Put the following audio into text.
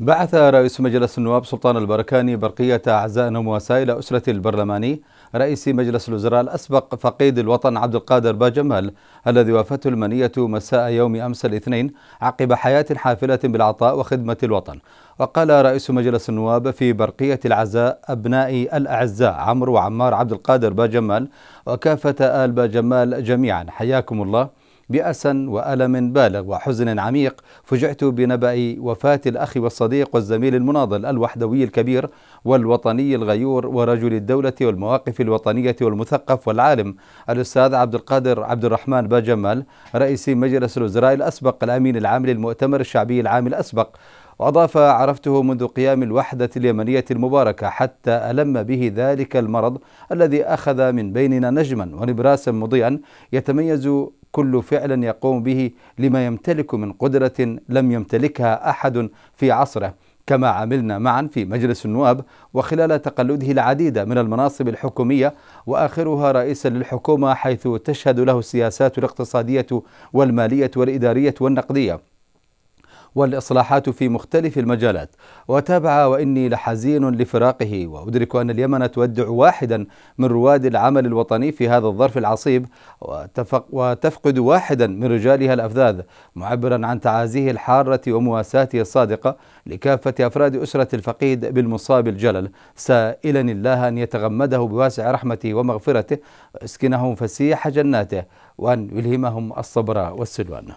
بعث رئيس مجلس النواب سلطان البركاني برقية أعزاء ومواساة إلى أسرة البرلماني رئيس مجلس الوزراء الأسبق فقيد الوطن عبد القادر باجمال الذي وافته المنية مساء يوم أمس الاثنين عقب حياة حافلة بالعطاء وخدمة الوطن وقال رئيس مجلس النواب في برقية العزاء أبنائي الأعزاء عمرو وعمار عبد القادر باجمال وكافة آل باجمال جميعا حياكم الله بأسا وألم بالغ وحزن عميق فجعت بنبأ وفاة الأخ والصديق والزميل المناضل الوحدوي الكبير والوطني الغيور ورجل الدولة والمواقف الوطنية والمثقف والعالم الأستاذ عبد القادر عبد الرحمن باجمال رئيس مجلس الوزراء الأسبق الأمين العام للمؤتمر الشعبي العام الأسبق وأضاف عرفته منذ قيام الوحدة اليمنية المباركة حتى ألم به ذلك المرض الذي أخذ من بيننا نجما ونبراسا مضيئا يتميز كل فعل يقوم به لما يمتلك من قدرة لم يمتلكها أحد في عصره كما عملنا معا في مجلس النواب وخلال تقلده العديد من المناصب الحكومية وآخرها رئيسا للحكومة حيث تشهد له السياسات الاقتصادية والمالية والإدارية والنقدية والإصلاحات في مختلف المجالات وتابع وإني لحزين لفراقه وأدرك أن اليمن تودع واحدا من رواد العمل الوطني في هذا الظرف العصيب وتفقد واحدا من رجالها الأفذاذ معبرا عن تعازيه الحارة ومواساته الصادقة لكافة أفراد أسرة الفقيد بالمصاب الجلل سائلا الله أن يتغمده بواسع رحمته ومغفرته ويسكنهم فسيح جناته وأن يلهمهم الصبر والسلوان